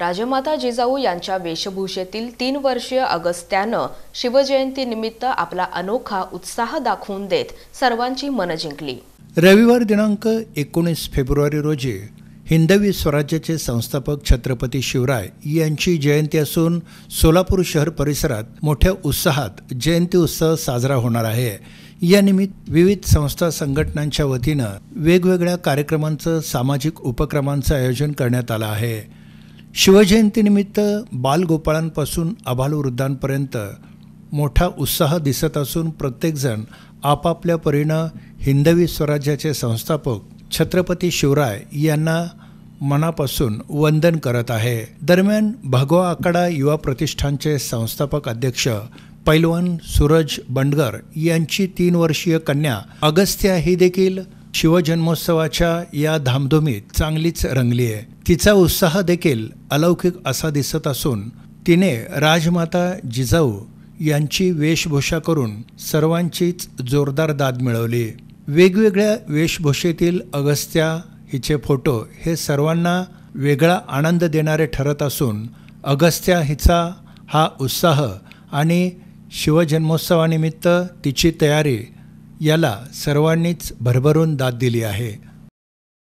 राजमाता जिजाऊ यांच्या वेशभूषेतील तीन वर्षीय अगस्त्यानं शिवजयंतीनिमित्त आपला अनोखा उत्साह दाखवून देत सर्वांची मनं जिंकली रविवार दिनांक एकोणीस फेब्रुवारी रोजी हिंदवी स्वराज्याचे संस्थापक छत्रपती शिवराय यांची जयंती असून सोलापूर शहर परिसरात मोठ्या उत्साहात जयंती उत्सव साजरा होणार आहे या निमित्त विविध संस्था संघटनांच्या वतीनं वेगवेगळ्या कार्यक्रमांचं सामाजिक उपक्रमांचं आयोजन करण्यात आलं आहे शिवजयंतीनिमित्त बालगोपाळांपासून आबालवृद्धांपर्यंत मोठा उत्साह दिसत असून प्रत्येकजण आपापल्या परीनं हिंदवी स्वराज्याचे संस्थापक छत्रपती शिवराय यांना मनापासून वंदन करत आहे दरम्यान भगवा आकडा युवा प्रतिष्ठानचे संस्थापक अध्यक्ष पैलवान सूरज बंडगर यांची तीन वर्षीय कन्या अगस्त्या ही देखील शिवजन्मोत्सवाच्या या धामधुमीत चांगलीच रंगली आहे तिचा उत्साह देखील अलौकिक असा दिसत असून तिने राजमाता जिजाऊ यांची वेशभूषा करून सर्वांचीच जोरदार दाद मिळवली वेगवेगळ्या वेशभूषेतील अगस्त्या हिचे फोटो हे सर्वांना वेगळा आनंद देणारे ठरत असून अगस्त्या हिचा हा उत्साह आणि शिवजन्मोत्सवानिमित्त तिची तयारी याला सर्वांनीच भरभरून दाद दिली आहे